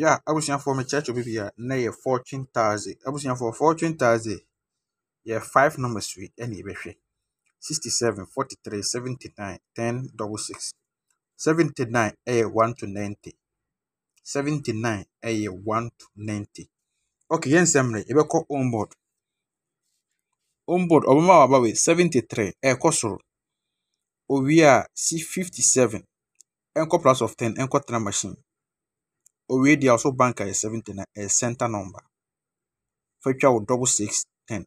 yɛ a abusuafoɔ me kyerɛkyerɛ bi bia na yɛ fourteen thousand abusuafoɔ fourteen thousand yɛ five numbers wi ɛna yɛbɛhwɛ sixty seven forty three seventy nine ten double six seventy nine ɛyɛ one to ninety seventy nine ɛyɛ one to ninety okay yɛn nsɛm no yɛbɛkɔ on board on board ɔbɛma waba wei seventy three ɛɛkɔ soro owie a si fifty seven ɛnkɔ plus of ten ɛnkɔ tena machine owei deɛ ɔso bank a ɛyɛ seventy na ɛyɛ center number fatwa wo double six ten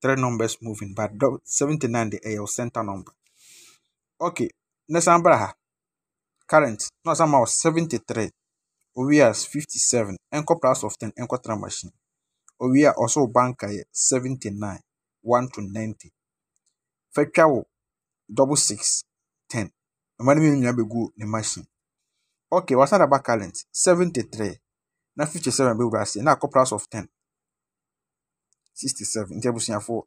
three numbers moving but seventy nine deɛ ɛyɛ wo center number okay ne san bra ha current na ɔsan ma wɔ seventy three owei a fifty seven ɛnkɔ plus of ten ɛnkɔ tra machine owei a ɔso bank a yɛ seventy nine one to ninety fatwa wo double six ten mmaa no mi nyinaa bɛgu ne machine. Okay, wasana back current 73 na seven bɛ wura ase na akɔ price of ten. 10 67 nti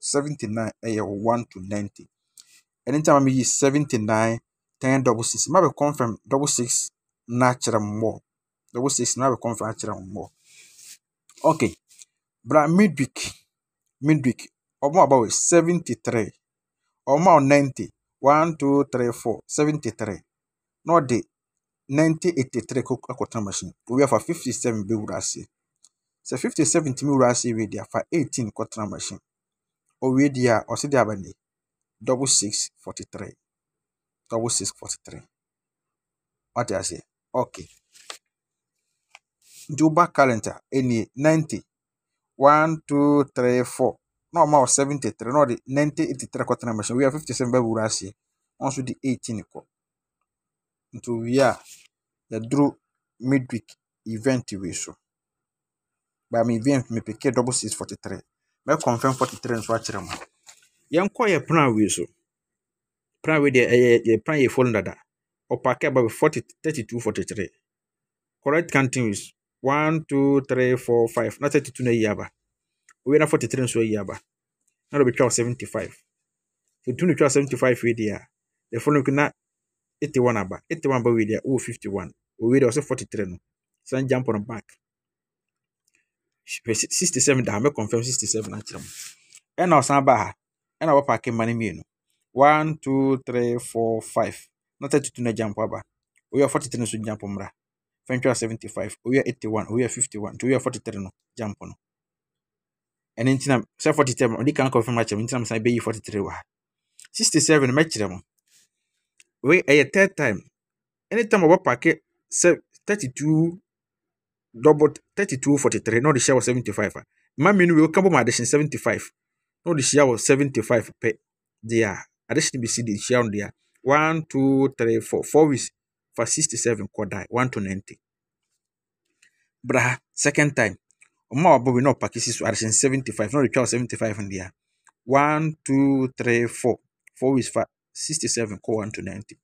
Seventy-nine. ɛyɛ eh, one to 90 ɛne nti ama seventy-nine, ten double 6 ma bɛ confirm double six. na kyerɛ mmɔ double 6 na bɛ confirm akyerɛ mmɔ okay bra midweek midweek ɔmo aba wɔ 73 ɔmo ninety-one, two, three, four. Seventy-three. na ɔde 1983 kɔ akɔtena machine wɔwie afa 57 bɛwura aseɛ sɛ 57 tumi wura aseɛ wie deɛ afa 18 kɔtena machine ɔwie deɛ a ɔsi deɛ aba nie double six forty three double six forty three wate aseɛ okay nti woba calendar ɛnie 90 one two three four na ɔma wɔ 73 na ɔde 1983 kɔtena machine wɔwie a 57 bɛwura aseɛ ɔnso de 18 kɔ nti owie a yɛduru midweek event wei so baa me event mepeke double six forty three confirm forty three nso akyerɛ mu yɛnkɔ yɛ plan wei so plan wei deɛ ɛyɛ yɛ plan yɛ fɔlɔ dada ɔpaake aba bi forty thirty two forty three correct counting is one two three four five na thirty two na yi aba owie na forty three nso yi aba na dɔ bi twa seventy five tuntum na twa seventy five wei deɛ a the following na 81 aba 81 aba wei deɛ ɔwɔ 51 ɔwei deɛ ɔsɛ 43 no san jump on back 67 da ha mɛconfirm 67 akyerɛ mu ɛna ɔsan baa ha ɛna wɔpaake mma no mmienu 1 2 3 4 5 na 32 no jump aba ɔyɛ 43 no so jump mmra fɛntwa 75 ɔyɛ 81 ɔyɛ 51 nti ɔyɛ 43 no jump no ɛno nti na sɛ 43 ɔde kan confirm akyerɛ mu nti na mesan bɛyi 43 wɔ ha 67 mɛkyerɛ mu wei ɛyɛ third time anytime wɔbɔ paake sɛ thirty two double thirty two forty three na ɔde hyia wɔ seventy five a mmaa mmienu wei wɔka bɔ mu adehyin seventy five na ɔde hyia wɔ seventy five pɛ deɛ adehyin bi si de hyia no deɛ one two three four four weeks fa sixty seven kɔ die one to ninety bra second time ɔmo a wabɔ bi na ɔpaake si so adehyin seventy five na ɔde twa wɔ seventy five no deɛ one two three four four weeks fa. 67 kɔ 1 to 90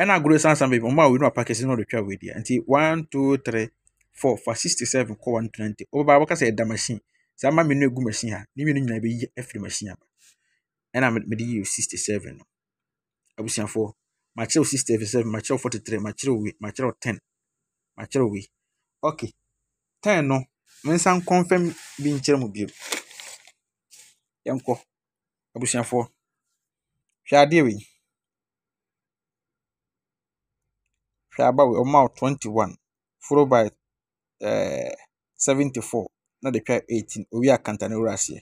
ɛna agorɔ san san baabi ɔmo a wɔn apaka si na ɔde wɔ adi nti one two three four fa sixty seven kɔ one twenty ɔbaa bɛka sɛ ɛda machine saa maa mi no egu machine ha ne mi no nyinaa bɛyi ɛfiri machine aba ɛna mɛ yi o sixty seven no abusuafoɔ maa kyerɛw sixty seven maa kyerɛw forty three maa kyerɛw wei maa ten maa kyerɛw okay ten no mɛ nsa nkɔn fɛm bi nkyerɛ mu bio yɛn abusuafoɔ hwɛ adeɛ wei hwɛ aba wei ɔma followed by eh, seventy four. na de twa eighteen. owi akanta ne wura aseɛ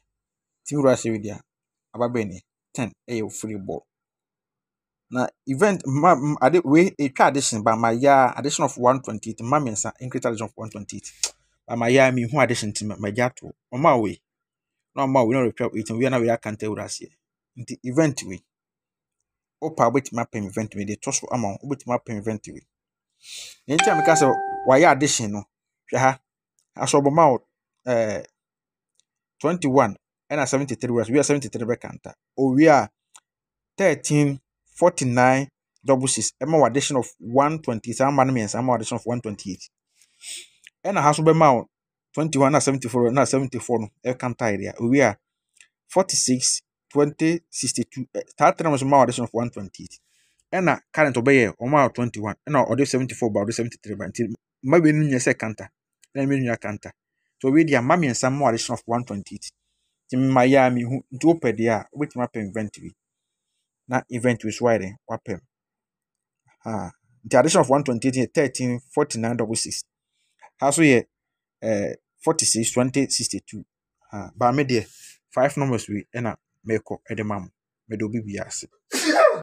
timi wura aseɛ wei deɛ ten. bɛn ɛyɛ free ball na event ma ade we etwa addition ba ma yaa addition of one twenty. 128 ma mmiɛnsa increase addition of 128 ba ma yaa mi hu addition ti ma gya to ɔma wei na ɔma wei na ɔretwa 18 wei na wei akanta wura aseɛ nti event wei wopa wobɛtumi apɛn inventory de tɔ so ama wo wobɛtumi apɛn inventory ne nti a meka sɛ wayɛ addition no hwɛ ha asɔbɔma wo ɛɛ eh, twenty one ɛna seventy three wɛs wia seventy three bɛka nta owia thirteen forty nine double six ɛma wo addition of one twenty saa ama no mmiɛnsa ama wo addition of one twenty eight ɛna ha so bɛma wo twenty one na seventy four na seventy four no ɛka nta yɛ dea owia forty six. 2062 saa tena nso ma ɔde of 128 ɛna current ɔbɛyɛ ɔma 21 ɛna ɔde 74 ba ɔde 73 ba nti mma bi nu nyɛ sɛ kanta ɛna mmienu nyɛ kanta so wei deɛ mma mmiɛnsa ma ɔde of 128 nti mma yɛ a mihu nti wopɛ deɛ a wobɛtumi apɛ event bi na event bi so ayɛ dɛ wapɛm ha nti addition of 128 yɛ 13 49 double 6 ha so yɛ ɛɛ 46 20 62 ha baame deɛ five numbers wei ɛna mɛkɔ de ma mo mɛde obi bi ase